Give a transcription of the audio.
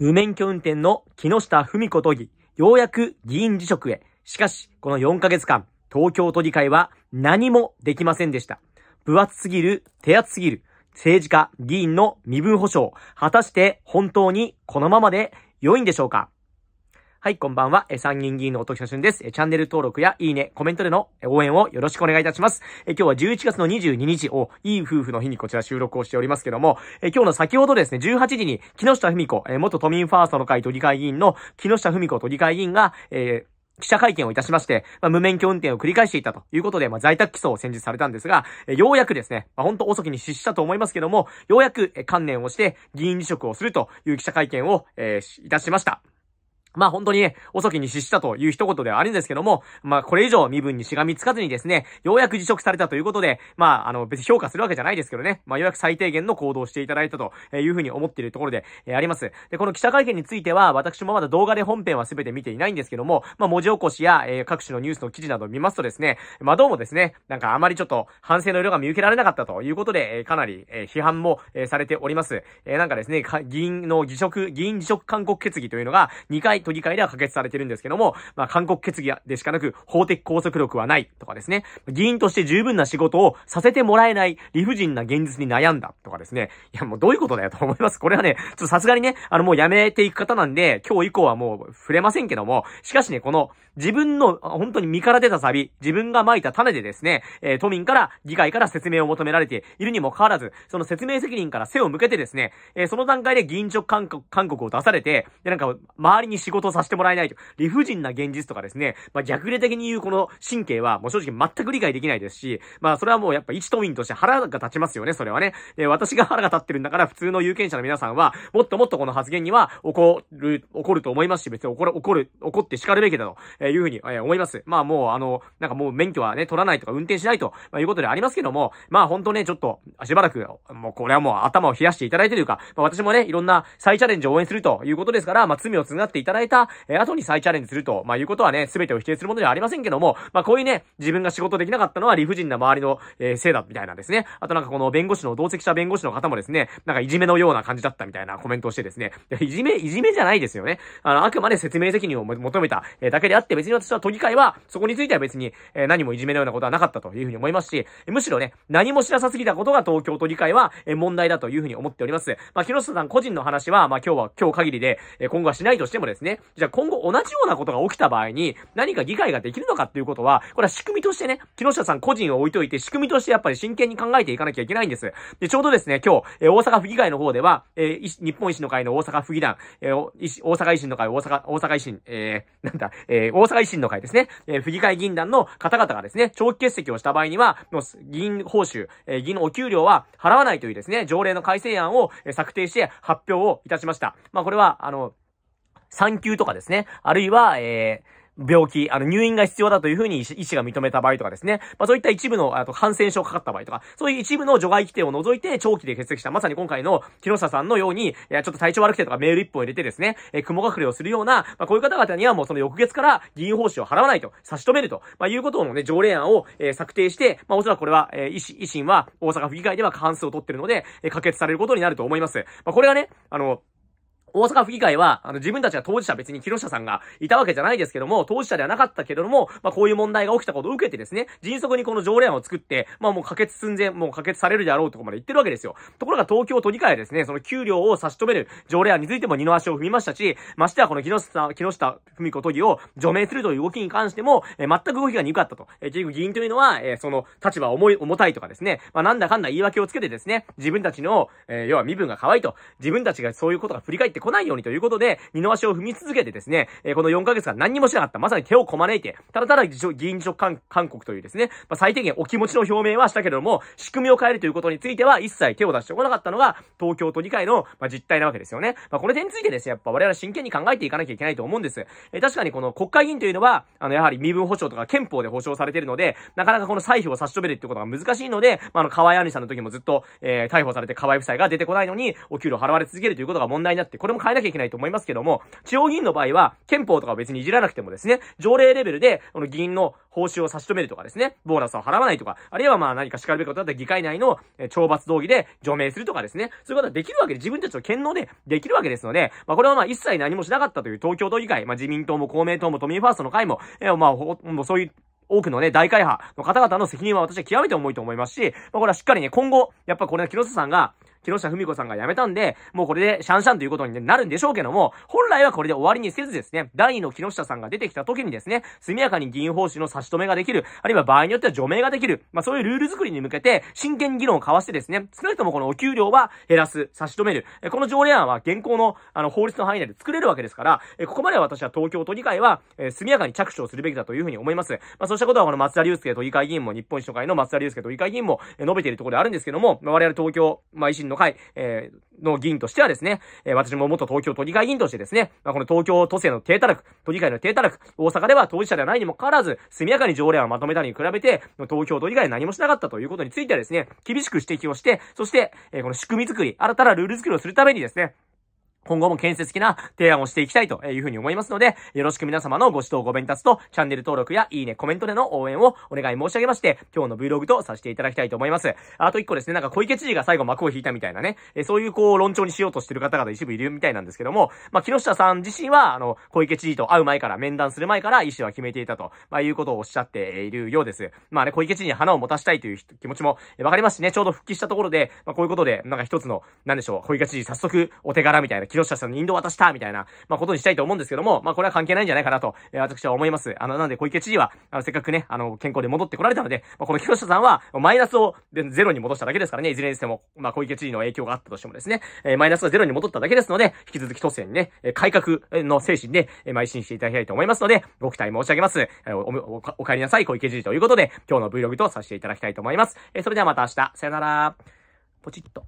無免許運転の木下富美子都議、ようやく議員辞職へ。しかし、この4ヶ月間、東京都議会は何もできませんでした。分厚すぎる、手厚すぎる、政治家、議員の身分保障、果たして本当にこのままで良いんでしょうかはい、こんばんは。え参議院議員の音木多俊です。えチャンネル登録やいいね、コメントでの応援をよろしくお願いいたします。え今日は11月の22日を、いい夫婦の日にこちら収録をしておりますけども、え今日の先ほどですね、18時に木下文子、え元都民ファーストの会都議会議員の木下文子都議会議員が、えー記者会見をいたしまして、まあ、無免許運転を繰り返していたということで、まあ、在宅起訴を先日されたんですが、えようやくですね、まあ、本当遅きに失したと思いますけども、ようやく、え観念をして議員辞職をするという記者会見を、えー、いたしました。まあ本当にね、遅きに失したという一言ではあるんですけども、まあこれ以上身分にしがみつかずにですね、ようやく辞職されたということで、まああの別に評価するわけじゃないですけどね、まあようやく最低限の行動をしていただいたというふうに思っているところで、えー、あります。で、この記者会見については、私もまだ動画で本編は全て見ていないんですけども、まあ文字起こしや、えー、各種のニュースの記事などを見ますとですね、まあどうもですね、なんかあまりちょっと反省の色が見受けられなかったということで、えー、かなり、え批判も、えされております。えなんかですね、議員の辞職、議員辞職勧告決議というのが2回都議会では可決されてるんですけども、まあ、勧告決議でしかなく法的拘束力はないとかですね、議員として十分な仕事をさせてもらえない理不尽な現実に悩んだとかですね、いやもうどういうことだよと思います。これはね、ちょっとさすがにね、あのもうやめていく方なんで、今日以降はもう触れませんけども、しかしね、この自分の本当に身から出たサビ、自分が撒いた種でですね、えー、都民から議会から説明を求められているにもかかわらず、その説明責任から背を向けてですね、えー、その段階で議員直勧告を出されて、で、なんか周りに仕仕事をさせてもらえないと。理不尽な現実とかですね、まあ、逆例的に言うこの神経は、もう正直全く理解できないですし、まあ、それはもうやっぱ一都民として腹が立ちますよね、それはね。で、私が腹が立ってるんだから、普通の有権者の皆さんは、もっともっとこの発言には、怒る、怒ると思いますし、別に怒る、怒る、怒って叱るべきだと、えいうふうに、え思います。まあ、もう、あの、なんかもう免許はね、取らないとか、運転しないと、まあ、いうことでありますけども、まあ、本当ね、ちょっと、しばらく、もうこれはもう頭を冷やしていただいてというか、まあ、私もね、いろんな再チャレンジを応援するということですから、まあ、罪を償っていただて、えいた、え後に再チャレンジすると、まあ、いうことはね、すべてを否定するものではありませんけども、まあ、こういうね、自分が仕事できなかったのは理不尽な周りの、えー、せいだ、みたいなんですね。あとなんかこの弁護士の、同席者弁護士の方もですね、なんかいじめのような感じだったみたいなコメントをしてですね、いじめ、いじめじゃないですよね。あの、あくまで説明責任を求めた、えだけであって、別に私は都議会は、そこについては別に、えー、何もいじめのようなことはなかったというふうに思いますし、むしろね、何も知らさすぎたことが東京都議会は、えー、問題だというふうに思っております。まあ、木下さん個人の話は、まあ、今日は、今日限りで、えー、今後はしないとしてもですね、ね、じゃあ今後同じようなことが起きた場合に何か議会ができるのかっていうことは、これは仕組みとしてね、木下さん個人を置いといて仕組みとしてやっぱり真剣に考えていかなきゃいけないんです。で、ちょうどですね、今日、えー、大阪府議会の方では、えー、日本維新の会の大阪府議団、えー、大阪維新の会、大阪、大阪維新、えー、なんだ、えー、大阪維新の会ですね、えー、府議会議員団の方々がですね、長期欠席をした場合には、もう議員報酬、えー、議員のお給料は払わないというですね、条例の改正案を、え策定して発表をいたしました。まあ、これは、あの、産休とかですね。あるいは、えー、病気、あの、入院が必要だというふうに医師が認めた場合とかですね。まあ、そういった一部の、あと、感染症かかった場合とか、そういう一部の除外規定を除いて、長期で欠席した、まさに今回の木下さんのように、いや、ちょっと体調悪くてとかメール一本入れてですね、えー、雲隠れをするような、まあ、こういう方々にはもうその翌月から議員報酬を払わないと、差し止めると、まあ、いうことのね、条例案を、えー、策定して、まあ、おそらくこれは、えー、師、医維新は、大阪府議会では過半数を取ってるので、えー、可決されることになると思います。まあ、これがね、あの、大阪府議会は、あの、自分たちは当事者別に木下さんがいたわけじゃないですけども、当事者ではなかったけれども、まあ、こういう問題が起きたことを受けてですね、迅速にこの条例案を作って、まあ、もう可決寸前、もう可決されるであろうとこまで言ってるわけですよ。ところが東京都議会はですね、その給料を差し止める条例案についても二の足を踏みましたし、ましてはこの木下、木下文子都議を除名するという動きに関しても、えー、全く動きが鈍かったと。えー、結局議員というのは、えー、その立場重い、重たいとかですね、まあ、なんだかんだ言い訳をつけてですね、自分たちの、え要は身分が可愛いと、自分たちがそういうことが振り返ってってこないようにということで、二の足を踏み続けてですね、えー、この4ヶ月間何にもしなかった。まさに手をこまねいて、ただただ議員辞職勧告というですね、まあ、最低限お気持ちの表明はしたけれども、仕組みを変えるということについては一切手を出してこなかったのが、東京都議会の、まあ、実態なわけですよね。まあ、この点についてですね、やっぱ我々真剣に考えていかなきゃいけないと思うんです。えー、確かにこの国会議員というのは、あの、やはり身分保障とか憲法で保障されているので、なかなかこの歳費を差し止めるってことが難しいので、まあ、あの、河合兄さんの時もずっと、えー、逮捕されて河合夫妻が出てこないのに、お給料払われ続けるということが問題になって、これれも変えなきゃいけないと思いますけども、地方議員の場合は、憲法とか別にいじらなくてもですね、条例レベルで、この議員の報酬を差し止めるとかですね、ボーナスを払わないとか、あるいはまあ何か叱るべきことだったら議会内の懲罰動議で除名するとかですね、そういうことはできるわけで、自分たちの権能でできるわけですので、まあこれはまあ一切何もしなかったという東京都議会、まあ自民党も公明党も都民ファーストの会も、えー、まあほ、もうそういう多くのね、大会派の方々の責任は私は極めて重いと思いますし、まあ、これはしっかりね、今後、やっぱこれは木下さんが、木下文子さんが辞めたんで、もうこれでシャンシャンということになるんでしょうけども、本来はこれで終わりにせずですね、第2の木下さんが出てきた時にですね、速やかに議員報酬の差し止めができる、あるいは場合によっては除名ができる、まあそういうルール作りに向けて、真剣議論を交わしてですね、少なくともこのお給料は減らす、差し止める、この条例案は現行のあの法律の範囲内で作れるわけですから、ここまでは私は東京都議会は、えー、速やかに着手をするべきだというふうに思います。まあそうしたことはこの松田龍介都議会議員も、日本市都会の松田龍介都議会議員も、え述べているところであるんですけども、まあ我々東京、まあ維新の会、えー、の議員としてはですね、えー、私も元東京都議会議員としてですね、まあ、この東京都政の低たらく、都議会の低たらく、大阪では当事者ではないにもかかわらず、速やかに条例案をまとめたに比べて、東京都議会何もしなかったということについてはですね、厳しく指摘をして、そして、えー、この仕組み作り、新たなルール作りをするためにですね、今後も建設的な提案をしていきたいというふうに思いますので、よろしく皆様のご指導、ご鞭達と、チャンネル登録やいいね、コメントでの応援をお願い申し上げまして、今日の Vlog とさせていただきたいと思います。あと一個ですね、なんか小池知事が最後幕を引いたみたいなね、えそういうこう論調にしようとしてる方々一部いるみたいなんですけども、まあ、木下さん自身は、あの、小池知事と会う前から、面談する前から意思は決めていたと、まあ、いうことをおっしゃっているようです。まあね、小池知事に花を持たしたいという気持ちもわかりますしね、ちょうど復帰したところで、まあ、こういうことで、なんか一つの、なんでしょう、小池知事早速お手柄みたいな木下さんにインド渡したみたいな、まあ、ことにしたいと思うんですけども、まあ、これは関係ないんじゃないかなと、えー、私は思います。あの、なんで小池知事は、あの、せっかくね、あの、健康で戻ってこられたので、まあ、この木下さんは、マイナスをゼロに戻しただけですからね、いずれにしても、まあ、小池知事の影響があったとしてもですね、えー、マイナスがゼロに戻っただけですので、引き続き都政にね、改革の精神で、えー、邁進していただきたいと思いますので、ご期待申し上げます。えー、お、お、お帰りなさい、小池知事ということで、今日の Vlog とさせていただきたいと思います。えー、それではまた明日、さよなら。ポチッと。